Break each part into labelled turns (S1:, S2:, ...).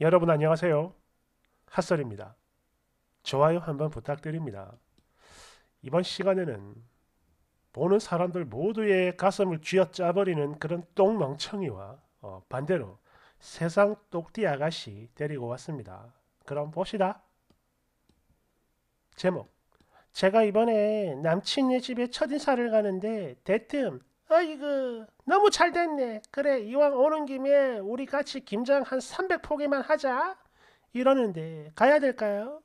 S1: 여러분 안녕하세요. 핫설입니다. 좋아요 한번 부탁드립니다. 이번 시간에는 보는 사람들 모두의 가슴을 쥐어짜버리는 그런 똥멍청이와 어, 반대로 세상 똑띠 아가씨 데리고 왔습니다. 그럼 봅시다. 제목 제가 이번에 남친네 집에 첫 인사를 가는데 대뜸 아이고 너무 잘 됐네. 그래 이왕 오는 김에 우리 같이 김장 한 300포기만 하자. 이러는데 가야 될까요?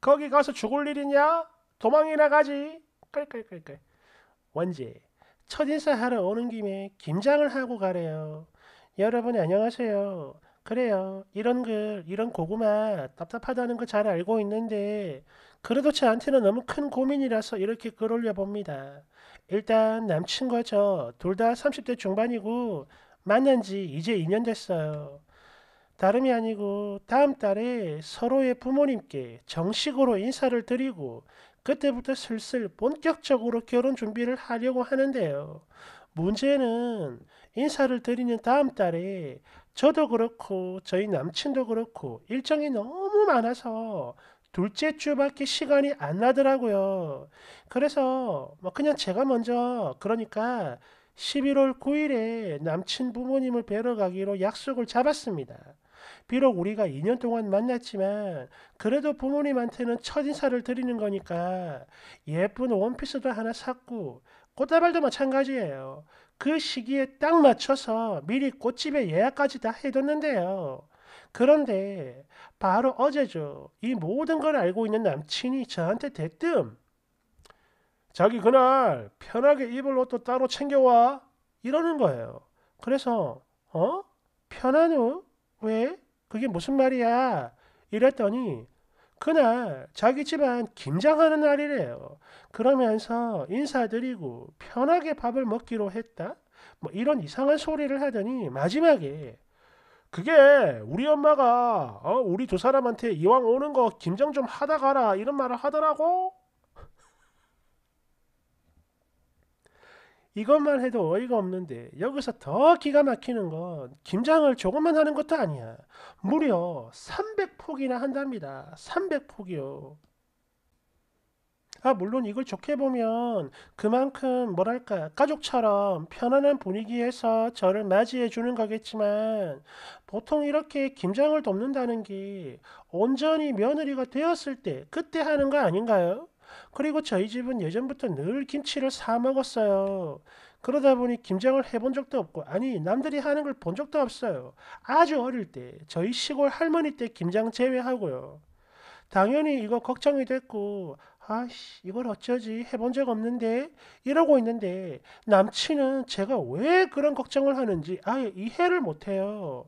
S1: 거기 가서 죽을 일이냐? 도망이나 가지. 깔깔깔깔. 원재 첫인사 하러 오는 김에 김장을 하고 가래요. 여러분 안녕하세요. 그래요. 이런 글, 이런 고구마 답답하다는 거 잘 알고 있는데 그래도 저한테는 너무 큰 고민이라서 이렇게 글 올려봅니다. 일단 남친 거죠. 둘다 30대 중반이고 만난 지 이제 2년 됐어요. 다름이 아니고 다음 달에 서로의 부모님께 정식으로 인사를 드리고 그때부터 슬슬 본격적으로 결혼 준비를 하려고 하는데요. 문제는 인사를 드리는 다음 달에 저도 그렇고 저희 남친도 그렇고 일정이 너무 많아서 둘째 주밖에 시간이 안 나더라고요. 그래서 뭐 그냥 제가 먼저 그러니까 11월 9일에 남친 부모님을 뵈러 가기로 약속을 잡았습니다. 비록 우리가 2년 동안 만났지만 그래도 부모님한테는 첫인사를 드리는 거니까 예쁜 원피스도 하나 샀고 꽃다발도 마찬가지예요. 그 시기에 딱 맞춰서 미리 꽃집에 예약까지 다 해뒀는데요. 그런데 바로 어제죠. 이 모든 걸 알고 있는 남친이 저한테 대뜸 자기 그날 편하게 입을 옷도 따로 챙겨와 이러는 거예요. 그래서 어? 편한 옷? 왜? 그게 무슨 말이야? 이랬더니 그날 자기 집안 긴장하는 날이래요. 그러면서 인사드리고 편하게 밥을 먹기로 했다. 뭐 이런 이상한 소리를 하더니 마지막에 그게 우리 엄마가 어, 우리 두 사람한테 이왕 오는 거 김장 좀 하다 가라 이런 말을 하더라고. 이것만 해도 어이가 없는데 여기서 더 기가 막히는 건 김장을 조금만 하는 것도 아니야. 무려 300폭이나 한답니다. 300폭이요. 아, 물론 이걸 좋게 보면 그만큼 뭐랄까, 가족처럼 편안한 분위기에서 저를 맞이해 주는 거겠지만 보통 이렇게 김장을 돕는다는 게 온전히 며느리가 되었을 때 그때 하는 거 아닌가요? 그리고 저희 집은 예전부터 늘 김치를 사 먹었어요. 그러다 보니 김장을 해본 적도 없고 아니 남들이 하는 걸 본 적도 없어요. 아주 어릴 때 저희 시골 할머니 때 김장 제외하고요. 당연히 이거 걱정이 됐고 아씨 이걸 어쩌지 해본 적 없는데 이러고 있는데 남친은 제가 왜 그런 걱정을 하는지 아예 이해를 못해요.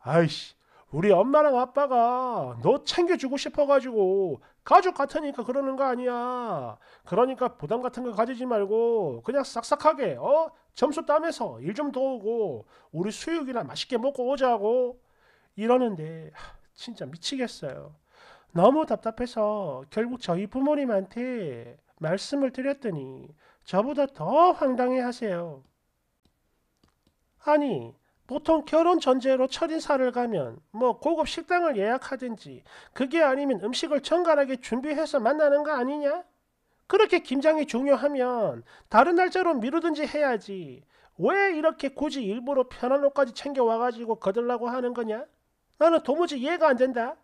S1: 아이씨 우리 엄마랑 아빠가 너 챙겨주고 싶어가지고 가족 같으니까 그러는 거 아니야. 그러니까 부담 같은 거 가지지 말고 그냥 싹싹하게 어 점수 따면서 일 좀 도우고 우리 수육이나 맛있게 먹고 오자고 이러는데 진짜 미치겠어요. 너무 답답해서 결국 저희 부모님한테 말씀을 드렸더니 저보다 더 황당해 하세요. 아니, 보통 결혼 전제로 첫인사를 가면 뭐 고급 식당을 예약하든지 그게 아니면 음식을 정갈하게 준비해서 만나는 거 아니냐? 그렇게 김장이 중요하면 다른 날짜로 미루든지 해야지. 왜 이렇게 굳이 일부러 편한 옷까지 챙겨와가지고 거들라고 하는 거냐? 나는 도무지 이해가 안 된다.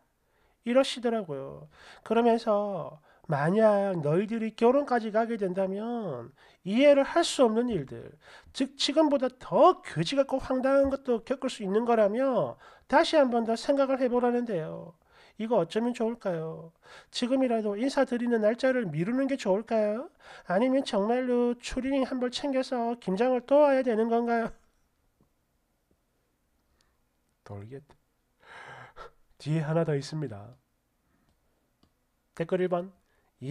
S1: 이러시더라고요. 그러면서 만약 너희들이 결혼까지 가게 된다면 이해를 할 수 없는 일들, 즉 지금보다 더 교지 같고 황당한 것도 겪을 수 있는 거라며 다시 한 번 더 생각을 해보라는데요. 이거 어쩌면 좋을까요? 지금이라도 인사드리는 날짜를 미루는 게 좋을까요? 아니면 정말로 추리닝 한벌 챙겨서 김장을 또 와야 되는 건가요? 돌겠다. 뒤에 하나 더 있습니다. 댓글 1번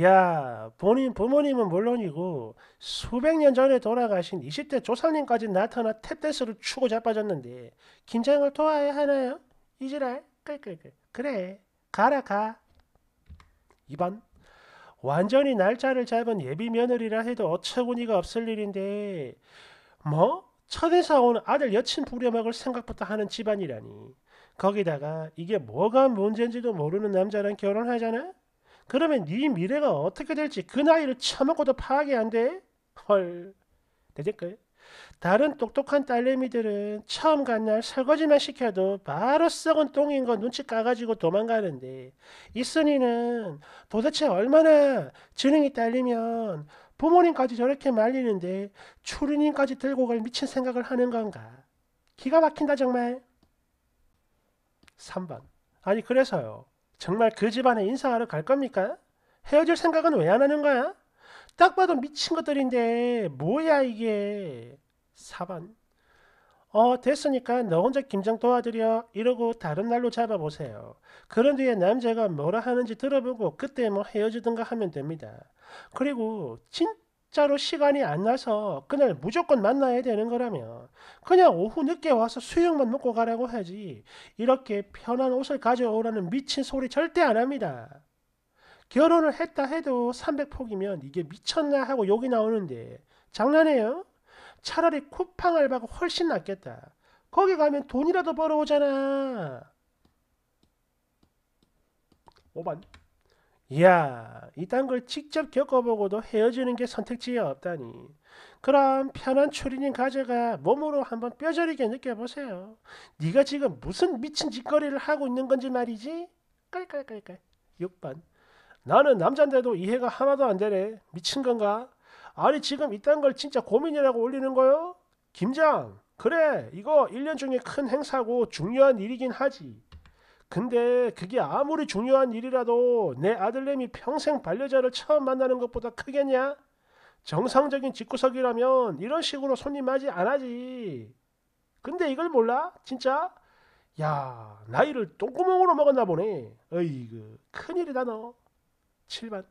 S1: 야 본인 부모님은 물론이고 수백 년 전에 돌아가신 20대 조상님까지 나타나 탭댄스를 추고 자빠졌는데 긴장을 도와야 하나요? 이지랄 끌끌끌 그래 가라 가 2번 완전히 날짜를 잡은 예비 며느리라 해도 어처구니가 없을 일인데 뭐? 천에서 온 아들 여친 부려먹을 생각부터 하는 집안이라니 거기다가 이게 뭐가 문제인지도 모르는 남자랑 결혼하잖아? 그러면 네 미래가 어떻게 될지 그 나이를 처먹고도 파악이 안 돼? 헐. 대댓글. 다른 똑똑한 딸내미들은 처음 간 날 설거지만 시켜도 바로 썩은 똥인 거 눈치 까가지고 도망가는데 이순이는 도대체 얼마나 지능이 딸리면 부모님까지 저렇게 말리는데 추리님까지 들고 갈 미친 생각을 하는 건가. 기가 막힌다 정말. 3번. 아니 그래서요. 정말 그 집안에 인사하러 갈 겁니까? 헤어질 생각은 왜 안 하는 거야? 딱 봐도 미친 것들인데 뭐야 이게. 4번. 어 됐으니까 너 혼자 김장 도와드려 이러고 다른 날로 잡아보세요. 그런 뒤에 남자가 뭐라 하는지 들어보고 그때 뭐 헤어지든가 하면 됩니다. 그리고 진 진짜로 시간이 안 나서 그날 무조건 만나야 되는 거라면 그냥 오후 늦게 와서 수육만 먹고 가라고 하지 이렇게 편한 옷을 가져오라는 미친 소리 절대 안 합니다. 결혼을 했다 해도 300폭이면 이게 미쳤나 하고 욕이 나오는데 장난해요? 차라리 쿠팡 알바가 훨씬 낫겠다. 거기 가면 돈이라도 벌어오잖아. 5번 이야, 이딴 걸 직접 겪어보고도 헤어지는 게 선택지가 없다니. 그럼 편한 추리닝 가져가 몸으로 한번 뼈저리게 느껴보세요. 네가 지금 무슨 미친 짓거리를 하고 있는 건지 말이지? 깔깔깔깔. 6번. 나는 남잔데도 이해가 하나도 안 되네. 미친 건가? 아니 지금 이딴 걸 진짜 고민이라고 올리는 거요? 김장, 그래 이거 1년 중에 큰 행사고 중요한 일이긴 하지. 근데 그게 아무리 중요한 일이라도 내 아들내미 평생 반려자를 처음 만나는 것보다 크겠냐? 정상적인 집구석이라면 이런 식으로 손님 맞이 안 하지. 근데 이걸 몰라? 진짜? 야, 나이를 똥구멍으로 먹었나 보네. 어이그 큰일이다 너. 7번.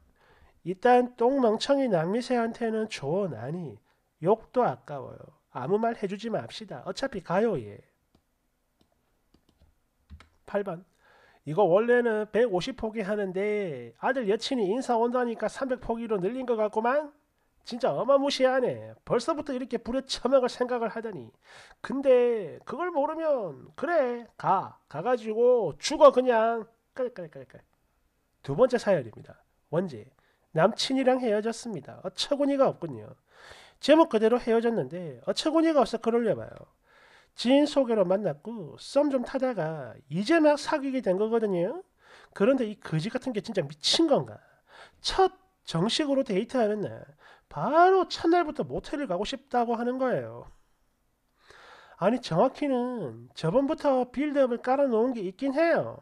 S1: 일단 똥멍청이 남미새한테는 조언 아니. 욕도 아까워요. 아무 말 해주지 맙시다. 어차피 가요 예. 8번. 이거 원래는 150포기 하는데 아들 여친이 인사 온다니까 300포기로 늘린 것 같구만? 진짜 어마무시하네. 벌써부터 이렇게 부려쳐먹을 생각을 하더니 근데 그걸 모르면 그래 가. 가가지고 죽어 그냥. 그래 그래 그래 두 번째 사연입니다. 원지. 남친이랑 헤어졌습니다. 어처구니가 없군요. 제목 그대로 헤어졌는데 어처구니가 없어 그 올려봐요. 지인 소개로 만났고 썸 좀 타다가 이제 막 사귀게 된 거거든요. 그런데 이 거지 같은 게 진짜 미친 건가? 첫 정식으로 데이트하는 날 바로 첫날부터 모텔을 가고 싶다고 하는 거예요. 아니 정확히는 저번부터 빌드업을 깔아놓은 게 있긴 해요.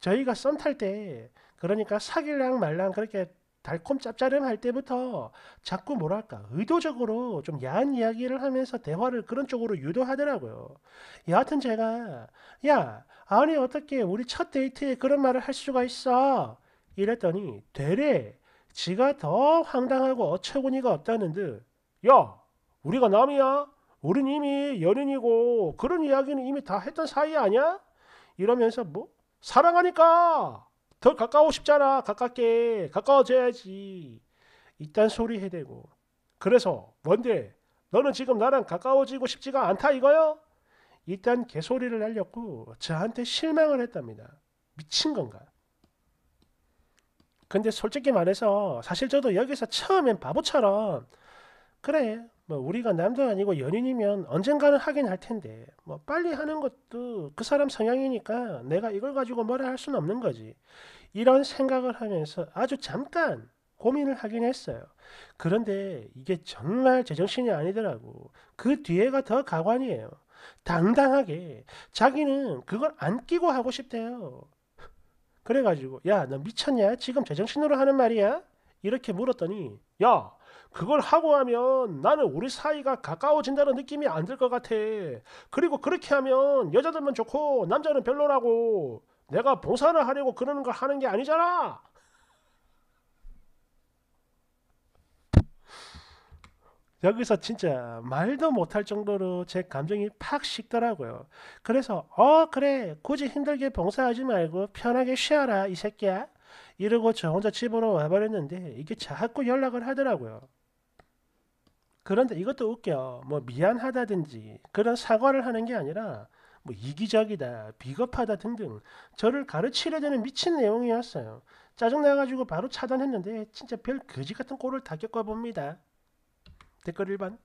S1: 저희가 썸 탈 때 그러니까 사귈랑 말랑 그렇게 달콤 짭짤할 때부터 자꾸 뭐랄까 의도적으로 좀 야한 이야기를 하면서 대화를 그런 쪽으로 유도하더라고요. 여하튼 제가 야 아니 어떻게 우리 첫 데이트에 그런 말을 할 수가 있어 이랬더니 되레 지가 더 황당하고 어처구니가 없다는 듯야 우리가 남이야 우린 이미 연인이고 그런 이야기는 이미 다 했던 사이 아니야 이러면서 뭐 사랑하니까 더 가까워 싶잖아. 가깝게. 가까워져야지. 이딴 소리 해대고. 그래서 뭔데? 너는 지금 나랑 가까워지고 싶지가 않다 이거요? 일단 개소리를 날렸고 저한테 실망을 했답니다. 미친 건가? 근데 솔직히 말해서 사실 저도 여기서 처음엔 바보처럼 그래 뭐 우리가 남자 아니고 연인이면 언젠가는 하긴 할 텐데 뭐 빨리 하는 것도 그 사람 성향이니까 내가 이걸 가지고 뭐라 할 수는 없는 거지. 이런 생각을 하면서 아주 잠깐 고민을 하긴 했어요. 그런데 이게 정말 제정신이 아니더라고. 그 뒤에가 더 가관이에요. 당당하게 자기는 그걸 안 끼고 하고 싶대요. 그래가지고 야 너 미쳤냐? 지금 제정신으로 하는 말이야? 이렇게 물었더니 야 그걸 하고 하면 나는 우리 사이가 가까워진다는 느낌이 안 들 것 같아. 그리고 그렇게 하면 여자들만 좋고 남자는 별로라고. 내가 봉사를 하려고 그러는 걸 하는 게 아니잖아. 여기서 진짜 말도 못 할 정도로 제 감정이 팍 식더라고요. 그래서 어 그래 굳이 힘들게 봉사하지 말고 편하게 쉬어라 이 새끼야 이러고 저 혼자 집으로 와버렸는데 이게 자꾸 연락을 하더라고요. 그런데 이것도 웃겨. 뭐 미안하다든지 그런 사과를 하는 게 아니라 뭐 이기적이다, 비겁하다 등등 저를 가르치려는 미친 내용이었어요. 짜증나가지고 바로 차단했는데 진짜 별 거지 같은 꼴을 다 겪어봅니다. 댓글 1번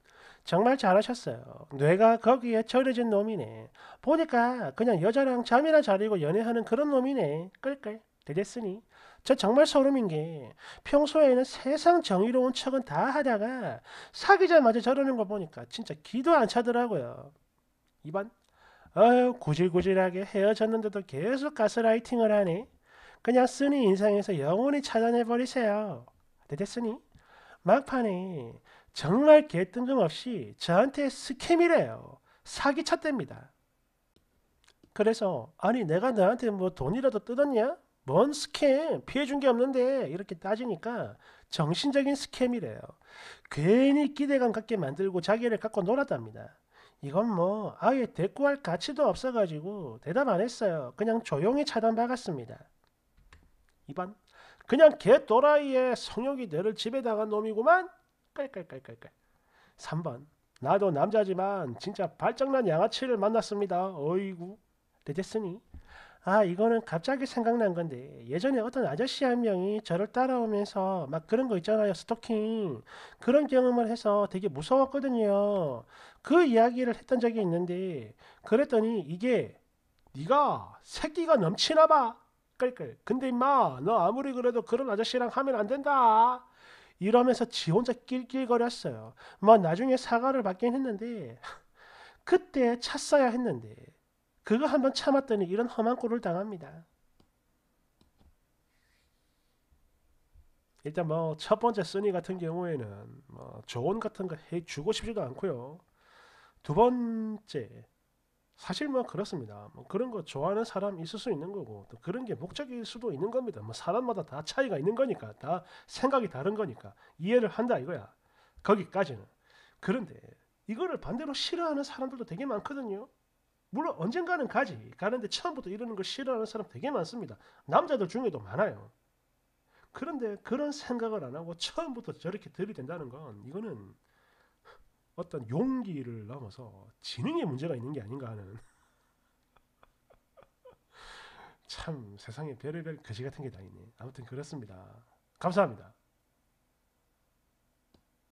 S1: 정말 잘하셨어요. 뇌가 거기에 절여진 놈이네. 보니까 그냥 여자랑 잠이나 자리고 연애하는 그런 놈이네. 끌끌. 되겠으니 저 정말 소름인 게 평소에는 세상 정의로운 척은 다 하다가 사귀자마자 저러는 거 보니까 진짜 기도 안 차더라고요. 2번 어휴 구질구질하게 헤어졌는데도 계속 가스라이팅을 하니 그냥 쓰니 인상에서 영원히 차단해버리세요. 되겠으니 막판에 정말 개뜬금없이 저한테 스캠이래요. 사기쳤답니다. 그래서 아니 내가 너한테 뭐 돈이라도 뜯었냐? 뭔 스캠 피해준 게 없는데 이렇게 따지니까 정신적인 스캠이래요. 괜히 기대감 갖게 만들고 자기를 갖고 놀았답니다. 이건 뭐 아예 대꾸할 가치도 없어가지고 대답 안 했어요. 그냥 조용히 차단받았습니다. 2번 그냥 개또라이의 성욕이 뇌를 지배당한 놈이구만 깔깔깔깔깔 3번 나도 남자지만 진짜 발정난 양아치를 만났습니다. 어이구 대제스니 네, 아 이거는 갑자기 생각난 건데 예전에 어떤 아저씨 한 명이 저를 따라오면서 막 그런 거 있잖아요 스토킹 그런 경험을 해서 되게 무서웠거든요 그 이야기를 했던 적이 있는데 그랬더니 이게 네가 새끼가 넘치나 봐 끌끌 근데 임마 너 아무리 그래도 그런 아저씨랑 하면 안 된다 이러면서 지 혼자 낄낄거렸어요 뭐 나중에 사과를 받긴 했는데 그때 찼어야 했는데 그거 한 번 참았더니 이런 험한 꼴을 당합니다. 일단 뭐 첫 번째 쓰니 같은 경우에는 뭐 조언 같은 거 해주고 싶지도 않고요. 두 번째 사실 뭐 그렇습니다. 뭐 그런 거 좋아하는 사람 있을 수 있는 거고 또 그런 게 목적일 수도 있는 겁니다. 뭐 사람마다 다 차이가 있는 거니까 다 생각이 다른 거니까 이해를 한다 이거야. 거기까지는. 그런데 이거를 반대로 싫어하는 사람들도 되게 많거든요. 물론 언젠가는 가지. 가는데 처음부터 이러는 걸 싫어하는 사람 되게 많습니다. 남자들 중에도 많아요. 그런데 그런 생각을 안 하고 처음부터 저렇게 들이댄다는 건 이거는 어떤 용기를 넘어서 지능의 문제가 있는 게 아닌가 하는 참 세상에 별의별 거지 같은 게 다 있네. 아무튼 그렇습니다. 감사합니다.